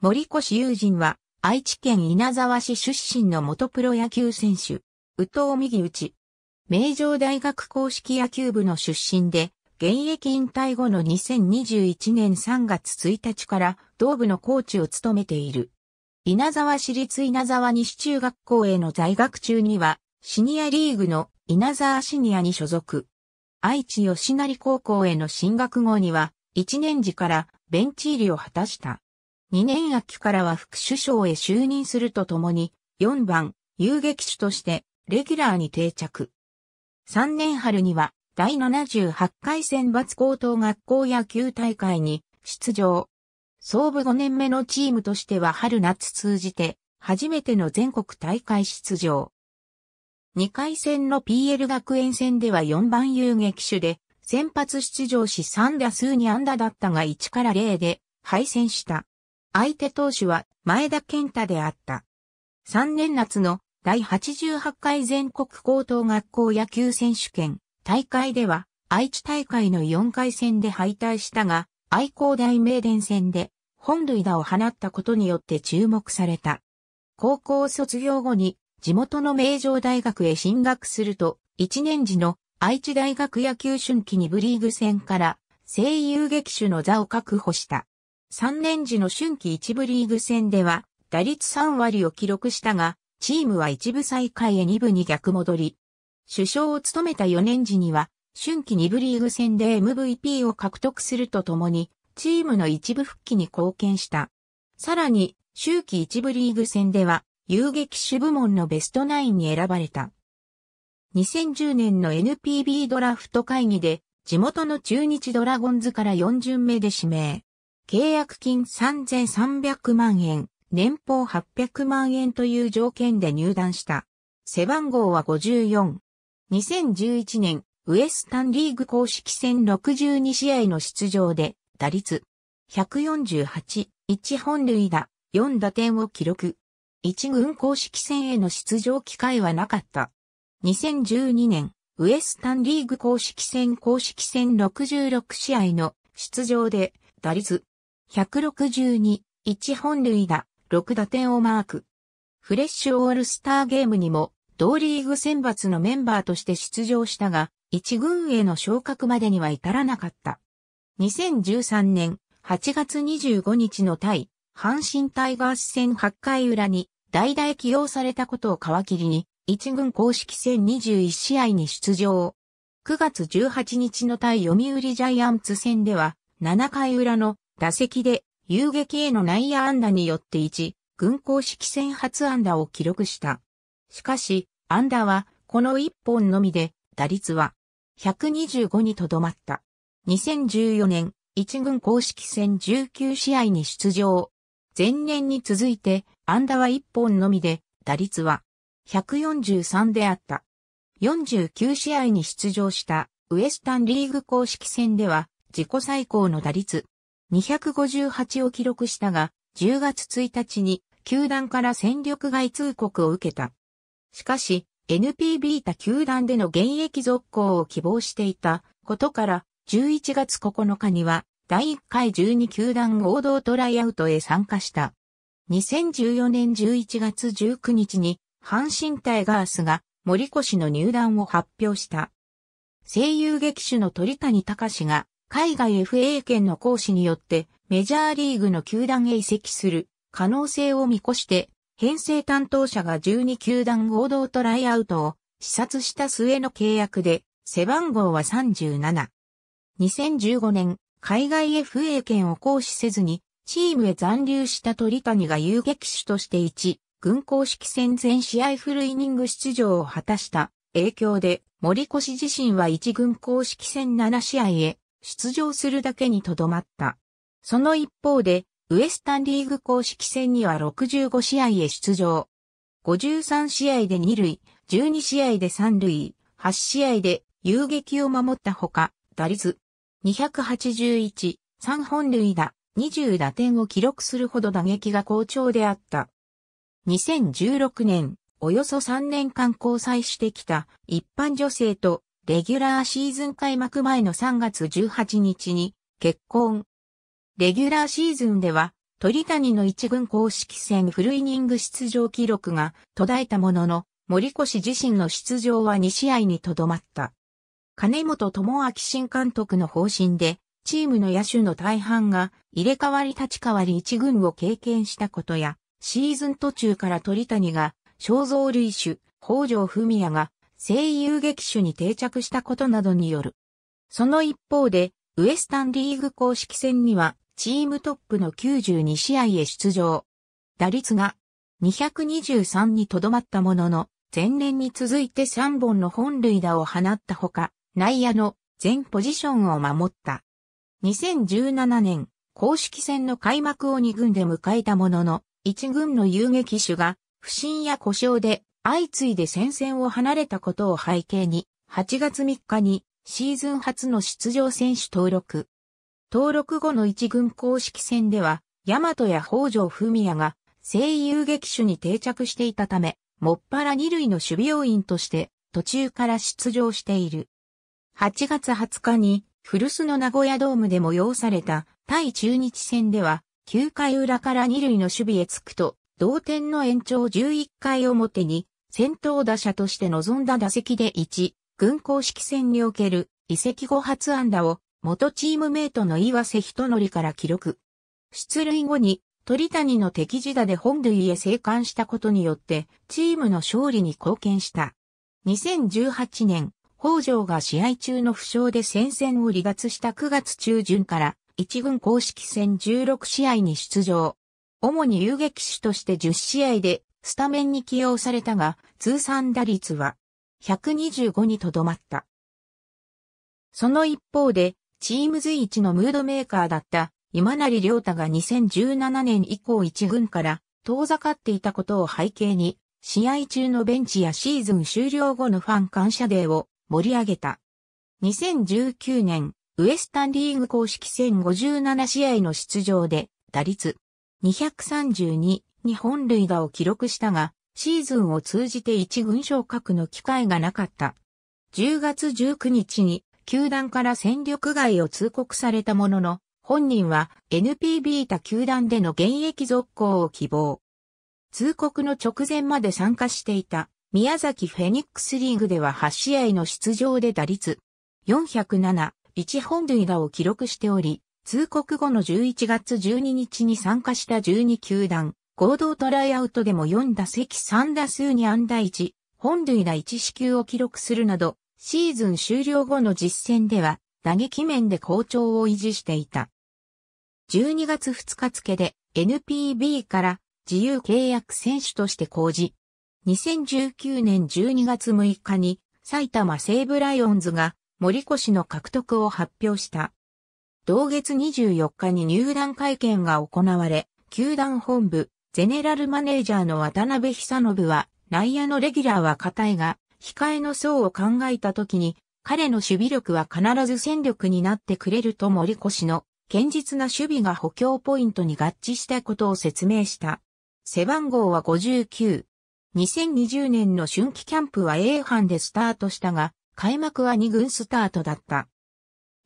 森越友人は、愛知県稲沢市出身の元プロ野球選手、宇藤右内。名城大学公式野球部の出身で、現役引退後の2021年3月1日から同部のコーチを務めている。稲沢市立稲沢西中学校への在学中には、シニアリーグの稲沢シニアに所属。愛知吉成高校への進学後には、1年時からベンチ入りを果たした。2年秋からは副首相へ就任するとともに、4番、遊撃手として、レギュラーに定着。3年春には、第78回選抜高等学校野球大会に出場。総部5年目のチームとしては春夏通じて、初めての全国大会出場。2回戦の PL 学園戦では4番遊撃手で、先発出場し3打数に安打だったが1から0で敗戦した。相手投手は前田健太であった。3年夏の第88回全国高等学校野球選手権大会では愛知大会の4回戦で敗退したが、愛工大名電戦で本塁打を放ったことによって注目された。高校卒業後に地元の名城大学へ進学すると、1年時の愛知大学野球春季にブリーグ戦から声優劇種の座を確保した。3年時の春季一部リーグ戦では、打率3割を記録したが、チームは一部再開へ2部に逆戻り。首相を務めた4年時には、春季2部リーグ戦で MVP を獲得するとともに、チームの一部復帰に貢献した。さらに、秋季一部リーグ戦では、遊撃手部門のベストナインに選ばれた。2010年の NPB ドラフト会議で、地元の中日ドラゴンズから4巡目で指名。契約金3300万円、年俸800万円という条件で入団した。背番号は54。2011年、ウエスタンリーグ公式戦62試合の出場で、打率148、1本塁打、4打点を記録。1軍公式戦への出場機会はなかった。2012年、ウエスタンリーグ公式戦公式戦66試合の出場で、打率162、1本塁打、6打点をマーク。フレッシュオールスターゲームにも、同リーグ選抜のメンバーとして出場したが、一軍への昇格までには至らなかった。2013年8月25日の対、阪神タイガース戦8回裏に、代々起用されたことを皮切りに、一軍公式戦21試合に出場。9月18日の対読売ジャイアンツ戦では、7回裏の打席で遊撃への内野安打によって1、軍公式戦初安打を記録した。しかし、安打はこの1本のみで打率は125にとどまった。2014年1軍公式戦19試合に出場。前年に続いて安打は1本のみで打率は143であった。49試合に出場したウエスタンリーグ公式戦では自己最高の打率258を記録したが、10月1日に球団から戦力外通告を受けた。しかし、NPB 他球団での現役続行を希望していたことから、11月9日には第1回12球団合同トライアウトへ参加した。2014年11月19日に阪神タイガースが森越の入団を発表した。声優劇手の鳥谷隆が海外 FA 権の行使によってメジャーリーグの球団へ移籍する可能性を見越して編成担当者が12球団合同トライアウトを視察した末の契約で背番号は37。2015年海外 FA 権を行使せずにチームへ残留した鳥谷が遊撃手として1、軍公式戦全試合フルイニング出場を果たした影響で森越自身は1軍公式戦7試合へ出場するだけにとどまった。その一方で、ウエスタンリーグ公式戦には65試合へ出場。53試合で2塁、12試合で3塁、8試合で遊撃を守ったほか、打率281、3本塁打、20打点を記録するほど打撃が好調であった。2016年、およそ3年間交際してきた一般女性とレギュラーシーズン開幕前の3月18日に結婚。レギュラーシーズンでは鳥谷の一軍公式戦フルイニング出場記録が途絶えたものの森越自身の出場は2試合にとどまった。金本智明新監督の方針でチームの野手の大半が入れ替わり立ち替わり一軍を経験したことやシーズン途中から鳥谷が肖像類種、北条文也が声優劇種に定着したことなどによる。その一方で、ウエスタンリーグ公式戦には、チームトップの92試合へ出場。打率が223にとどまったものの、前年に続いて3本の本塁打を放ったほか、内野の全ポジションを守った。2017年、公式戦の開幕を2軍で迎えたものの、1軍の遊撃手が不振や故障で相次いで戦線を離れたことを背景に、8月3日にシーズン初の出場選手登録。登録後の一軍公式戦では、大和や北条文也が声優劇種に定着していたため、もっぱら二類の守備要員として途中から出場している。8月20日に古巣の名古屋ドームで催された対中日戦では9回裏から二類の守備へ着くと同点の延長11回表に、先頭打者として臨んだ打席で1、軍公式戦における移籍後初安打を元チームメイトの岩瀬人則から記録。出塁後に鳥谷の敵地打で本塁へ生還したことによってチームの勝利に貢献した。2018年、北条が試合中の負傷で戦線を離脱した9月中旬から1軍公式戦16試合に出場。主に遊撃手として10試合でスタメンに起用されたが、通算打率は125にとどまった。その一方で、チーム随一のムードメーカーだった今成良太が2017年以降一軍から遠ざかっていたことを背景に、試合中のベンチやシーズン終了後のファン感謝デーを盛り上げた。2019年、ウエスタンリーグ公式戦57試合の出場で、打率232に本塁打を記録したが、シーズンを通じて一軍昇格の機会がなかった。10月19日に球団から戦力外を通告されたものの、本人は NPB 他球団での現役続行を希望。通告の直前まで参加していた宮崎フェニックスリーグでは8試合の出場で打率407、1本塁打を記録しており、通告後の11月12日に参加した12球団、合同トライアウトでも4打席3打数に安打1、本塁打1支球を記録するなど、シーズン終了後の実戦では、打撃面で好調を維持していた。12月2日付で NPB から自由契約選手として公示。2019年12月6日に埼玉西武ライオンズが森越の獲得を発表した。同月24日に入団会見が行われ、球団本部、ゼネラルマネージャーの渡辺久信は、内野のレギュラーは硬いが、控えの層を考えた時に、彼の守備力は必ず戦力になってくれると森越の堅実な守備が補強ポイントに合致したことを説明した。背番号は59。2020年の春季キャンプは A 班でスタートしたが、開幕は2軍スタートだった。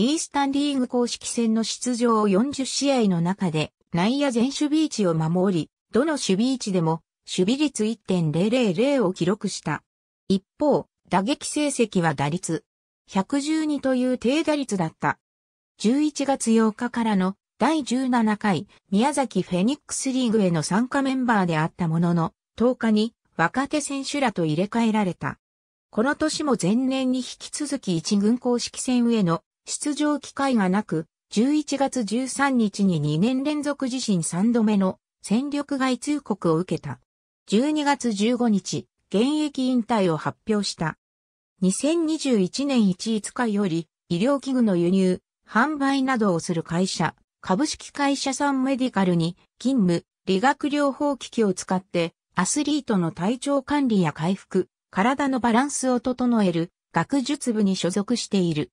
イースタンリーグ公式戦の出場を40試合の中で内野全守備位置を守り、どの守備位置でも守備率1.000を記録した。一方、打撃成績は打率112という低打率だった。11月8日からの第17回宮崎フェニックスリーグへの参加メンバーであったものの、10日に若手選手らと入れ替えられた。この年も前年に引き続き一軍公式戦への出場機会がなく、11月13日に2年連続自身3度目の戦力外通告を受けた。12月15日、現役引退を発表した。2021年1日日より、医療器具の輸入、販売などをする会社、株式会社サンメディカルに、勤務、理学療法機器を使って、アスリートの体調管理や回復、体のバランスを整える、学術部に所属している。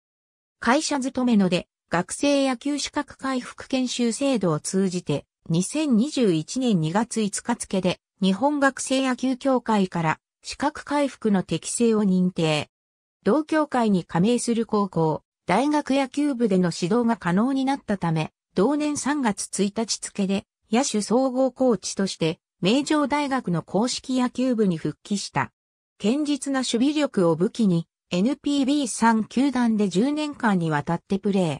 会社勤めので、学生野球資格回復研修制度を通じて、2021年2月5日付で、日本学生野球協会から資格回復の適正を認定。同協会に加盟する高校、大学野球部での指導が可能になったため、同年3月1日付で、野手総合コーチとして、名城大学の公式野球部に復帰した。堅実な守備力を武器に、NPB3 球団で10年間にわたってプレー。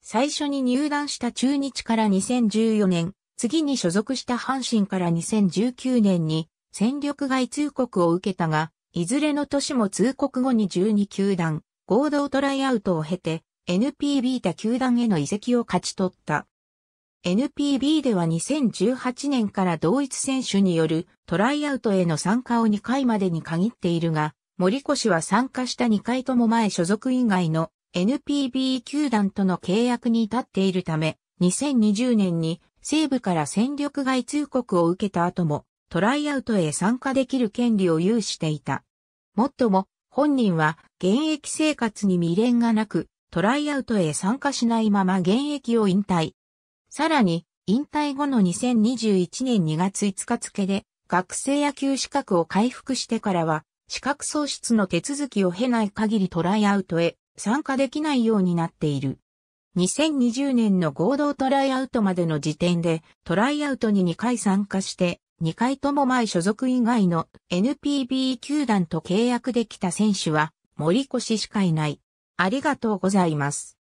最初に入団した中日から2014年、次に所属した阪神から2019年に戦力外通告を受けたが、いずれの年も通告後に12球団、合同トライアウトを経て、NPB 他球団への移籍を勝ち取った。NPB では2018年から同一選手によるトライアウトへの参加を2回までに限っているが、森越は参加した2回とも前所属以外の NPB 球団との契約に至っているため、2020年に西部から戦力外通告を受けた後もトライアウトへ参加できる権利を有していた。もっとも本人は現役生活に未練がなくトライアウトへ参加しないまま現役を引退。さらに引退後の2021年2月5日付で学生野球資格を回復してからは資格喪失の手続きを経ない限りトライアウトへ参加できないようになっている。2020年の合同トライアウトまでの時点でトライアウトに2回参加して2回とも前所属以外の NPB 球団と契約できた選手は森越しかいない。ありがとうございます。